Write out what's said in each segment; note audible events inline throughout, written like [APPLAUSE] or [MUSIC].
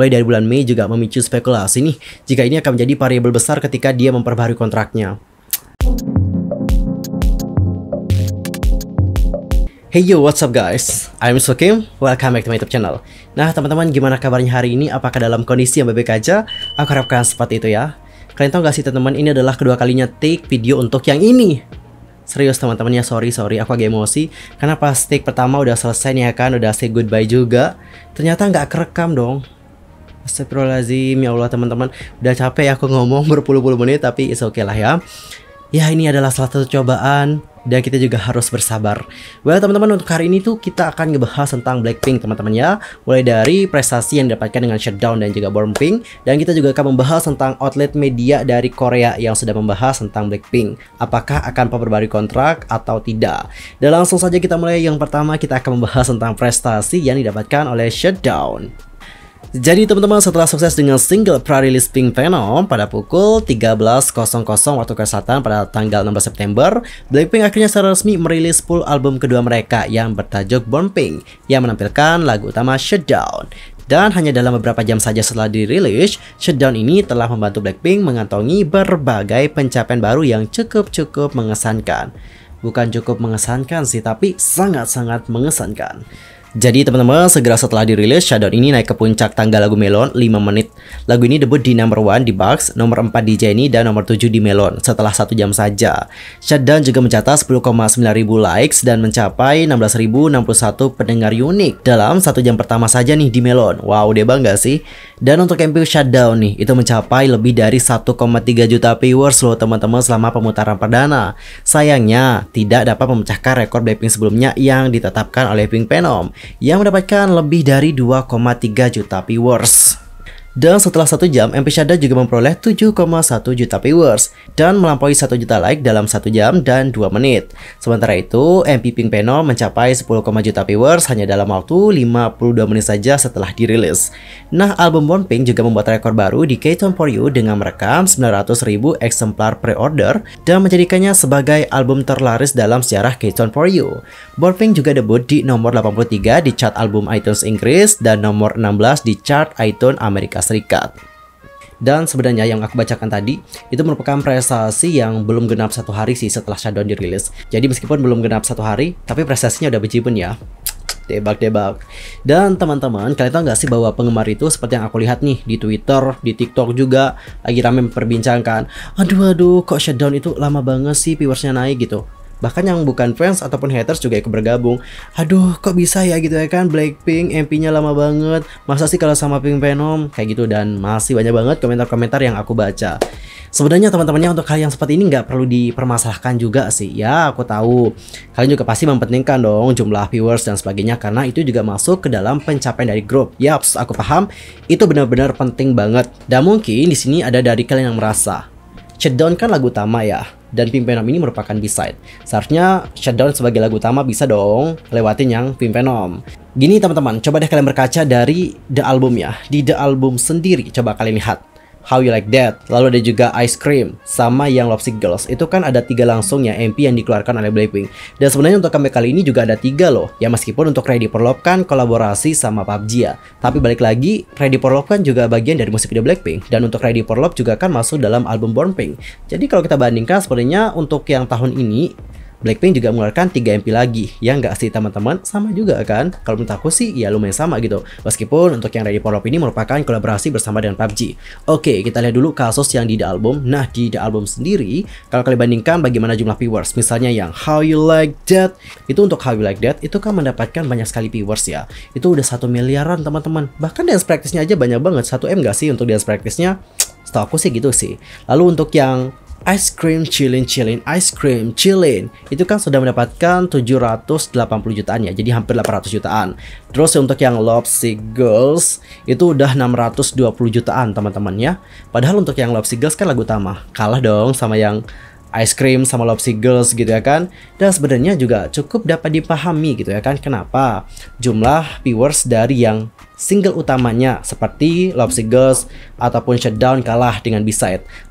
mulai dari bulan Mei juga memicu spekulasi nih jika ini akan menjadi variabel besar ketika dia memperbarui kontraknya. Hey yo, what's up guys? I'm Sukim, welcome back to my YouTube channel. Nah teman-teman, gimana kabarnya hari ini? Apakah dalam kondisi yang baik-baik aja? Aku harapkan seperti itu ya. Kalian tahu gak sih teman-teman, ini adalah kedua kalinya take video untuk yang ini. Serius teman-teman ya, sorry, sorry, aku agak emosi. Karena pas take pertama udah selesai nih ya kan, udah say goodbye juga. Ternyata nggak kerekam dong. Astagfirullahaladzim ya Allah teman-teman udah capek ya aku ngomong [LAUGHS] berpuluh-puluh menit tapi it's okay lah ya ya ini adalah salah satu cobaan dan kita juga harus bersabar. Well teman-teman untuk hari ini tuh kita akan ngebahas tentang Blackpink teman-teman ya. Mulai dari prestasi yang didapatkan dengan Shutdown dan juga Born Pink dan kita juga akan membahas tentang outlet media dari Korea yang sudah membahas tentang Blackpink. Apakah akan memperbarui kontrak atau tidak? Dan langsung saja kita mulai yang pertama kita akan membahas tentang prestasi yang didapatkan oleh Shutdown. Jadi teman-teman setelah sukses dengan single pre-release Pink Venom pada pukul 13.00 waktu kesehatan pada tanggal 16 September, Blackpink akhirnya secara resmi merilis full album kedua mereka yang bertajuk Born Pink yang menampilkan lagu utama Shutdown. Dan hanya dalam beberapa jam saja setelah dirilis, Shutdown ini telah membantu Blackpink mengantongi berbagai pencapaian baru yang cukup-cukup mengesankan. Bukan cukup mengesankan sih, tapi sangat-sangat mengesankan. Jadi teman-teman segera setelah dirilis Shadow ini naik ke puncak tangga lagu Melon 5 menit Lagu ini debut di number one di Bugs, nomor 4 di Jenny, dan nomor 7 di Melon setelah satu jam saja. Shutdown juga mencatat 10,9 ribu likes dan mencapai 16.061 pendengar unik dalam satu jam pertama saja nih di Melon. Wow, dia bangga sih. Dan untuk MV Shutdown nih, itu mencapai lebih dari 1,3 juta viewers loh teman-teman selama pemutaran perdana. Sayangnya, tidak dapat memecahkan rekor Blackpink sebelumnya yang ditetapkan oleh Pink Venom yang mendapatkan lebih dari 2,3 juta viewers. Dan setelah satu jam, MP Shada juga memperoleh 7,1 juta viewers dan melampaui 1 juta like dalam satu jam dan 2 menit. Sementara itu, MP Pink Panel mencapai 10, juta viewers hanya dalam waktu 52 menit saja setelah dirilis. Nah, album Born Pink juga membuat rekor baru di K-Tone For You dengan merekam 900.000 eksemplar pre-order dan menjadikannya sebagai album terlaris dalam sejarah K-Tone For You. Born Pink juga debut di nomor 83 di chart album iTunes Inggris dan nomor 16 di chart iTunes Amerika Amerika Serikat. Dan sebenarnya yang aku bacakan tadi itu merupakan prestasi yang belum genap satu hari sih setelah Shadow dirilis. Jadi meskipun belum genap satu hari, tapi prestasinya udah bejibun ya. Debak-debak. Dan teman-teman, kalian tahu nggak sih bahwa penggemar itu seperti yang aku lihat nih di Twitter, di TikTok juga lagi ramai memperbincangkan. Aduh aduh, kok shutdown itu lama banget sih viewersnya naik gitu bahkan yang bukan fans ataupun haters juga ikut bergabung aduh kok bisa ya gitu ya kan Blackpink MP-nya lama banget masa sih kalau sama Pink Venom kayak gitu dan masih banyak banget komentar-komentar yang aku baca sebenarnya teman-temannya untuk hal yang seperti ini nggak perlu dipermasalahkan juga sih ya aku tahu kalian juga pasti mempentingkan dong jumlah viewers dan sebagainya karena itu juga masuk ke dalam pencapaian dari grup yaps aku paham itu benar-benar penting banget dan mungkin di sini ada dari kalian yang merasa Shutdown kan lagu utama ya dan Pimpenom ini merupakan B-side. Seharusnya Shutdown sebagai lagu utama bisa dong lewatin yang Pimpenom. Gini teman-teman, coba deh kalian berkaca dari The Album ya. Di The Album sendiri, coba kalian lihat. How You Like That, lalu ada juga Ice Cream, sama yang Lovesick Girls. Itu kan ada tiga langsungnya MP yang dikeluarkan oleh Blackpink. Dan sebenarnya untuk comeback kali ini juga ada tiga loh, ya meskipun untuk Ready for Love kan kolaborasi sama PUBG ya. Tapi balik lagi, Ready for Love kan juga bagian dari musik video Blackpink, dan untuk Ready for Love juga kan masuk dalam album Born Pink. Jadi kalau kita bandingkan sebenarnya untuk yang tahun ini, Blackpink juga mengeluarkan 3 MP lagi yang nggak sih teman-teman sama juga kan kalau menurut aku sih ya lumayan sama gitu meskipun untuk yang Ready for Love ini merupakan kolaborasi bersama dengan PUBG oke kita lihat dulu kasus yang di The Album nah di The Album sendiri kalau kalian bandingkan bagaimana jumlah viewers misalnya yang How You Like That itu untuk How You Like That itu kan mendapatkan banyak sekali viewers ya itu udah satu miliaran teman-teman bahkan dance practice-nya aja banyak banget 1M gak sih untuk dance practice-nya setahu aku sih gitu sih lalu untuk yang Ice Cream chilling chilling Ice Cream chilling itu kan sudah mendapatkan 780 jutaan ya jadi hampir 800 jutaan terus untuk yang Lopsy Girls itu udah 620 jutaan teman-teman ya padahal untuk yang Lopsy Girls kan lagu utama kalah dong sama yang Ice Cream sama Lopsy Girls gitu ya kan dan sebenarnya juga cukup dapat dipahami gitu ya kan kenapa jumlah viewers dari yang single utamanya seperti Love Girls ataupun Shutdown kalah dengan b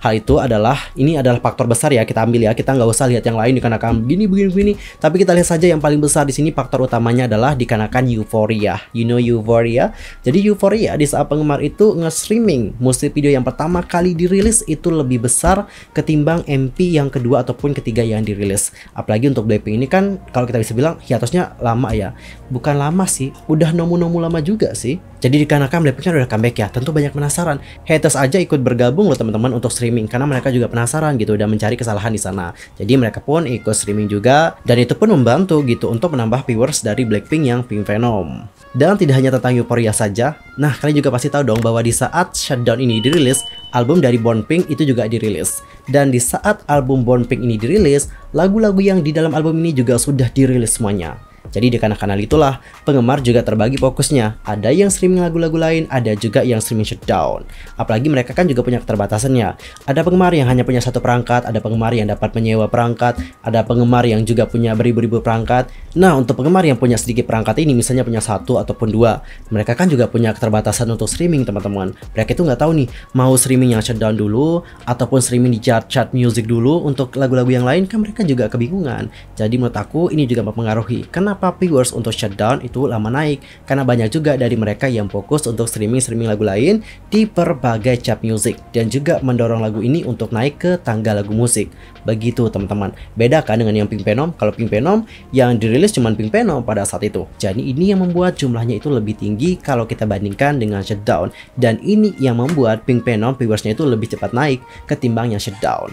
Hal itu adalah ini adalah faktor besar ya kita ambil ya. Kita nggak usah lihat yang lain dikarenakan begini begini begini. Tapi kita lihat saja yang paling besar di sini faktor utamanya adalah dikarenakan Euphoria. You know Euphoria? Jadi Euphoria di saat penggemar itu nge-streaming musik video yang pertama kali dirilis itu lebih besar ketimbang MP yang kedua ataupun ketiga yang dirilis. Apalagi untuk Blackpink ini kan kalau kita bisa bilang hiatusnya lama ya. Bukan lama sih, udah nomu-nomu lama juga sih. Jadi Jadi dikarenakan Blackpink kan udah comeback ya, tentu banyak penasaran. Haters aja ikut bergabung loh teman-teman untuk streaming karena mereka juga penasaran gitu dan mencari kesalahan di sana. Jadi mereka pun ikut streaming juga dan itu pun membantu gitu untuk menambah viewers dari Blackpink yang Pink Venom. Dan tidak hanya tentang Euphoria saja, nah kalian juga pasti tahu dong bahwa di saat Shutdown ini dirilis, album dari Born Pink itu juga dirilis. Dan di saat album Born Pink ini dirilis, lagu-lagu yang di dalam album ini juga sudah dirilis semuanya. Jadi di kanal-kanal itulah penggemar juga terbagi fokusnya. Ada yang streaming lagu-lagu lain, ada juga yang streaming shutdown. Apalagi mereka kan juga punya keterbatasannya. Ada penggemar yang hanya punya satu perangkat, ada penggemar yang dapat menyewa perangkat, ada penggemar yang juga punya beribu-ribu perangkat. Nah, untuk penggemar yang punya sedikit perangkat ini, misalnya punya satu ataupun dua, mereka kan juga punya keterbatasan untuk streaming, teman-teman. Mereka itu nggak tahu nih, mau streaming yang shutdown dulu, ataupun streaming di chat-chat music dulu untuk lagu-lagu yang lain, kan mereka juga kebingungan. Jadi menurut aku, ini juga mempengaruhi. Kenapa kenapa viewers untuk shutdown itu lama naik karena banyak juga dari mereka yang fokus untuk streaming-streaming lagu lain di berbagai chart music dan juga mendorong lagu ini untuk naik ke tangga lagu musik. Begitu teman-teman. Beda kan dengan yang Pink Venom? Kalau Pink Venom yang dirilis cuma Pink Venom pada saat itu. Jadi ini yang membuat jumlahnya itu lebih tinggi kalau kita bandingkan dengan shutdown dan ini yang membuat Pink Venom viewersnya itu lebih cepat naik ketimbang yang shutdown.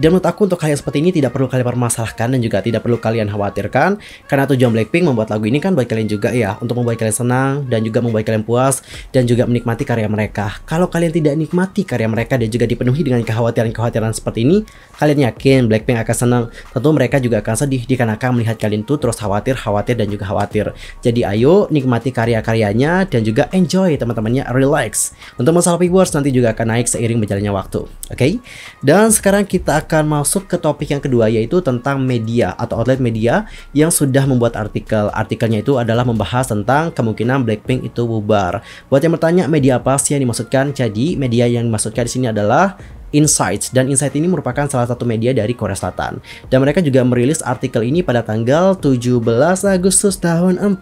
Dan menurut aku untuk hal seperti ini tidak perlu kalian permasalahkan dan juga tidak perlu kalian khawatirkan karena tujuan Blackpink membuat lagu ini kan buat kalian juga ya untuk membuat kalian senang dan juga membuat kalian puas dan juga menikmati karya mereka. Kalau kalian tidak nikmati karya mereka dan juga dipenuhi dengan kekhawatiran-kekhawatiran seperti ini, kalian yakin Blackpink akan senang. Tentu mereka juga akan sedih dikarenakan melihat kalian tuh terus khawatir, khawatir dan juga khawatir. Jadi ayo nikmati karya-karyanya dan juga enjoy teman-temannya, relax. Untuk masalah viewers nanti juga akan naik seiring berjalannya waktu. Oke? Okay? Dan sekarang kita akan masuk ke topik yang kedua yaitu tentang media atau outlet media yang sudah membuat artikel. Artikelnya itu adalah membahas tentang kemungkinan Blackpink itu bubar. Buat yang bertanya media apa sih yang dimaksudkan? Jadi media yang dimaksudkan di sini adalah Insights dan Insight ini merupakan salah satu media dari Korea Selatan dan mereka juga merilis artikel ini pada tanggal 17 Agustus tahun 45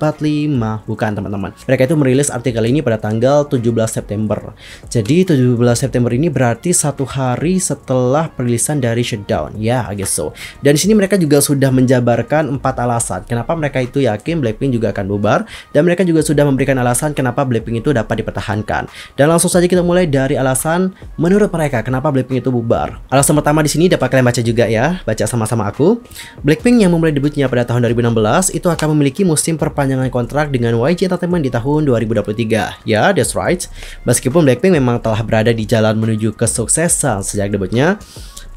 bukan teman-teman mereka itu merilis artikel ini pada tanggal 17 September jadi 17 September ini berarti satu hari setelah perilisan dari Shutdown ya yeah, I guess so dan di sini mereka juga sudah menjabarkan empat alasan kenapa mereka itu yakin Blackpink juga akan bubar dan mereka juga sudah memberikan alasan kenapa Blackpink itu dapat dipertahankan dan langsung saja kita mulai dari alasan menurut mereka kenapa Blackpink Blackpink itu bubar. Alasan pertama di sini dapat kalian baca juga ya, baca sama-sama aku. Blackpink yang memulai debutnya pada tahun 2016 itu akan memiliki musim perpanjangan kontrak dengan YG Entertainment di tahun 2023. Ya, that's right. Meskipun Blackpink memang telah berada di jalan menuju kesuksesan sejak debutnya,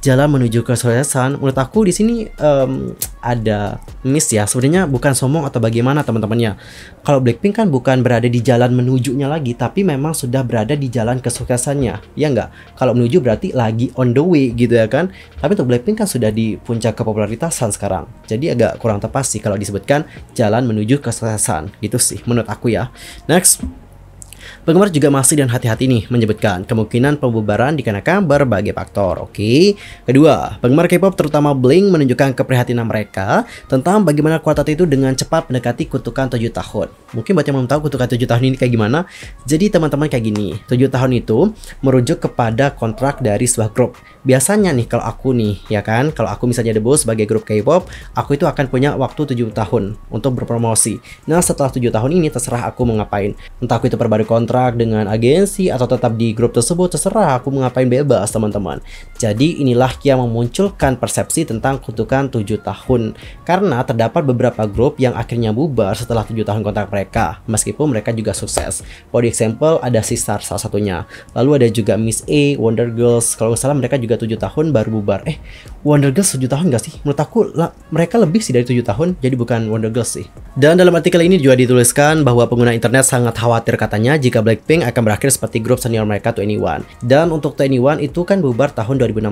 jalan menuju kesuksesan menurut aku di sini um, ada miss ya sebenarnya bukan sombong atau bagaimana teman-temannya kalau Blackpink kan bukan berada di jalan menujunya lagi tapi memang sudah berada di jalan kesuksesannya ya enggak kalau menuju berarti lagi on the way gitu ya kan tapi untuk Blackpink kan sudah di puncak kepopularitasan sekarang jadi agak kurang tepat sih kalau disebutkan jalan menuju kesuksesan gitu sih menurut aku ya next Penggemar juga masih dan hati-hati nih menyebutkan kemungkinan pembubaran dikarenakan berbagai faktor. Oke. Kedua, penggemar K-pop terutama Blink menunjukkan keprihatinan mereka tentang bagaimana kuartet itu dengan cepat mendekati kutukan tujuh tahun. Mungkin banyak yang belum tahu kutukan tujuh tahun ini kayak gimana. Jadi teman-teman kayak gini, tujuh tahun itu merujuk kepada kontrak dari sebuah grup. Biasanya nih kalau aku nih, ya kan, kalau aku misalnya debut sebagai grup K-pop, aku itu akan punya waktu tujuh tahun untuk berpromosi. Nah, setelah tujuh tahun ini terserah aku mau ngapain. Entah aku itu perbarui kontrak kontrak dengan agensi atau tetap di grup tersebut terserah aku mau ngapain bebas teman-teman. Jadi inilah yang memunculkan persepsi tentang kutukan 7 tahun karena terdapat beberapa grup yang akhirnya bubar setelah 7 tahun kontrak mereka meskipun mereka juga sukses. For example ada si Star salah satunya. Lalu ada juga Miss A, Wonder Girls. Kalau nggak salah mereka juga 7 tahun baru bubar. Eh, Wonder Girls 7 tahun nggak sih? Menurut aku lah, mereka lebih sih dari 7 tahun jadi bukan Wonder Girls sih. Dan dalam artikel ini juga dituliskan bahwa pengguna internet sangat khawatir katanya jika Blackpink akan berakhir seperti grup senior mereka to anyone Dan untuk to anyone itu kan bubar tahun 2016.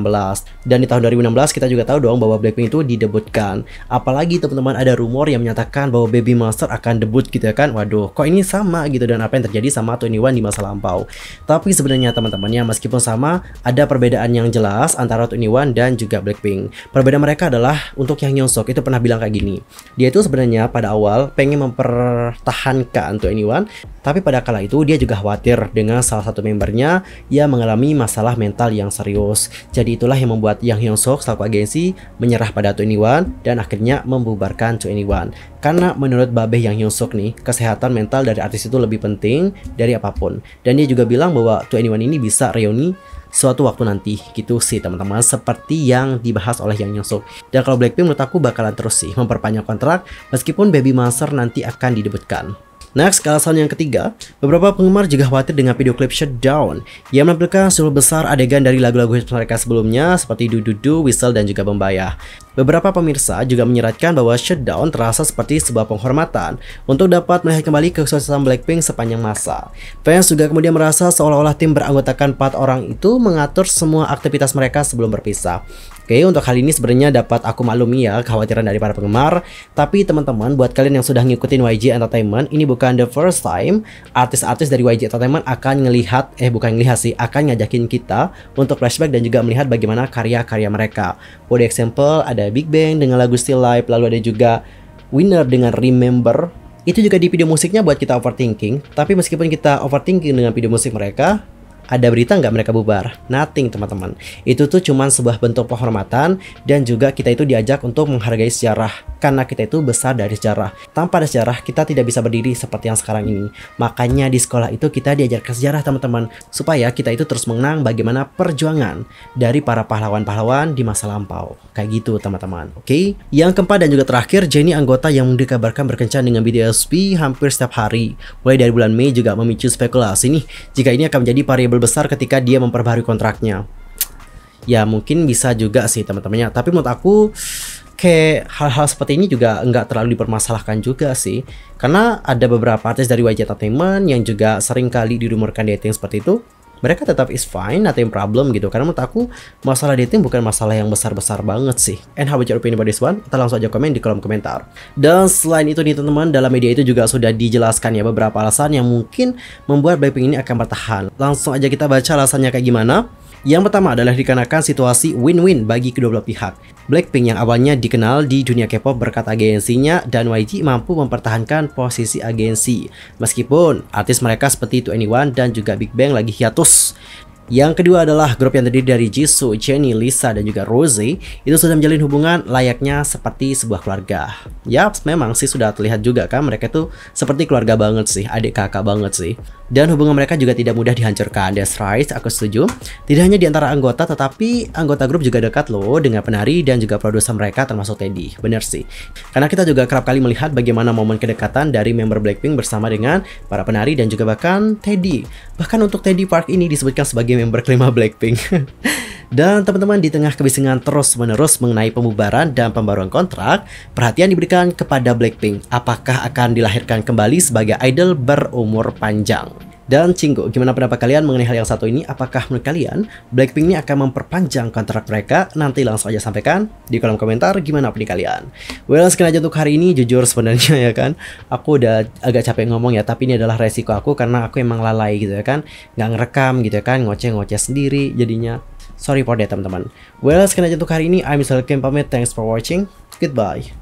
Dan di tahun 2016 kita juga tahu dong bahwa Blackpink itu didebutkan. Apalagi teman-teman ada rumor yang menyatakan bahwa Baby Monster akan debut gitu ya kan. Waduh, kok ini sama gitu dan apa yang terjadi sama to anyone di masa lampau. Tapi sebenarnya teman-temannya teman meskipun sama, ada perbedaan yang jelas antara to anyone dan juga Blackpink. Perbedaan mereka adalah untuk yang nyosok itu pernah bilang kayak gini. Dia itu sebenarnya pada awal pengen mempertahankan anyone tapi pada kala itu dia juga khawatir dengan salah satu membernya yang mengalami masalah mental yang serius. Jadi itulah yang membuat Yang Hyun Suk selaku agensi menyerah pada 21 dan akhirnya membubarkan 21. Karena menurut Babe Yang Hyun Suk nih, kesehatan mental dari artis itu lebih penting dari apapun. Dan dia juga bilang bahwa 21 ini bisa reuni suatu waktu nanti gitu sih teman-teman seperti yang dibahas oleh Yang Yosuk dan kalau Blackpink menurut aku bakalan terus sih memperpanjang kontrak meskipun Baby Monster nanti akan didebutkan Next, alasan yang ketiga, beberapa penggemar juga khawatir dengan video klip Shutdown yang menampilkan seluruh besar adegan dari lagu-lagu mereka sebelumnya seperti Dududu, Whistle, dan juga Bembayah. Beberapa pemirsa juga menyeratkan bahwa Shutdown terasa seperti sebuah penghormatan untuk dapat melihat kembali kesuksesan Blackpink sepanjang masa. Fans juga kemudian merasa seolah-olah tim beranggotakan 4 orang itu mengatur semua aktivitas mereka sebelum berpisah. Oke, untuk hal ini sebenarnya dapat aku maklumi ya kekhawatiran dari para penggemar. Tapi teman-teman, buat kalian yang sudah ngikutin YG Entertainment, ini bukan the first time artis-artis dari YG Entertainment akan ngelihat, eh bukan ngelihat sih, akan ngajakin kita untuk flashback dan juga melihat bagaimana karya-karya mereka. For example, ada ada Big Bang dengan lagu Still Life, lalu ada juga Winner dengan Remember. Itu juga di video musiknya buat kita overthinking, tapi meskipun kita overthinking dengan video musik mereka, ada berita nggak mereka bubar? Nothing teman-teman. Itu tuh cuman sebuah bentuk penghormatan dan juga kita itu diajak untuk menghargai sejarah karena kita itu besar dari sejarah. Tanpa ada sejarah kita tidak bisa berdiri seperti yang sekarang ini. Makanya di sekolah itu kita ke sejarah teman-teman supaya kita itu terus mengenang bagaimana perjuangan dari para pahlawan-pahlawan di masa lampau. Kayak gitu teman-teman. Oke. Okay? Yang keempat dan juga terakhir Jenny anggota yang dikabarkan berkencan dengan BDSP hampir setiap hari. Mulai dari bulan Mei juga memicu spekulasi nih jika ini akan menjadi variabel label besar ketika dia memperbarui kontraknya ya mungkin bisa juga sih teman-temannya tapi menurut aku kayak hal-hal seperti ini juga nggak terlalu dipermasalahkan juga sih karena ada beberapa artis dari YG Entertainment yang juga sering kali dirumorkan dating seperti itu mereka tetap is fine, nothing problem gitu. Karena menurut aku masalah dating bukan masalah yang besar-besar banget sih. And how about your opinion about this one? Kita langsung aja komen di kolom komentar. Dan selain itu nih teman-teman, dalam media itu juga sudah dijelaskan ya beberapa alasan yang mungkin membuat Blackpink ini akan bertahan. Langsung aja kita baca alasannya kayak gimana. Yang pertama adalah dikarenakan situasi win-win bagi kedua belah pihak. Blackpink yang awalnya dikenal di dunia K-pop berkat agensinya dan YG mampu mempertahankan posisi agensi. Meskipun artis mereka seperti 2 ne dan juga Big Bang lagi hiatus. Yang kedua adalah grup yang terdiri dari Jisoo, Jennie, Lisa, dan juga Rosie itu sudah menjalin hubungan layaknya seperti sebuah keluarga. Ya, memang sih sudah terlihat juga kan mereka tuh seperti keluarga banget sih, adik kakak banget sih. Dan hubungan mereka juga tidak mudah dihancurkan. That's right, aku setuju. Tidak hanya di antara anggota, tetapi anggota grup juga dekat loh dengan penari dan juga produser mereka termasuk Teddy. Bener sih. Karena kita juga kerap kali melihat bagaimana momen kedekatan dari member Blackpink bersama dengan para penari dan juga bahkan Teddy. Bahkan untuk Teddy Park ini disebutkan sebagai yang berkelima Blackpink. [LAUGHS] Dan teman-teman di tengah kebisingan terus-menerus mengenai pembubaran dan pembaruan kontrak, perhatian diberikan kepada Blackpink apakah akan dilahirkan kembali sebagai idol berumur panjang. Dan Cinggu. gimana pendapat kalian mengenai hal yang satu ini? Apakah menurut kalian Blackpink ini akan memperpanjang kontrak mereka? Nanti langsung aja sampaikan di kolom komentar gimana pendapat kalian. Well, sekian aja untuk hari ini. Jujur sebenarnya [LAUGHS] ya kan, aku udah agak capek ngomong ya, tapi ini adalah resiko aku karena aku emang lalai gitu ya kan. Nggak ngerekam gitu ya kan, ngoceh-ngoceh sendiri jadinya. Sorry for that teman-teman. Well, sekian aja untuk hari ini. I'm Kim pamit. Thanks for watching. Goodbye.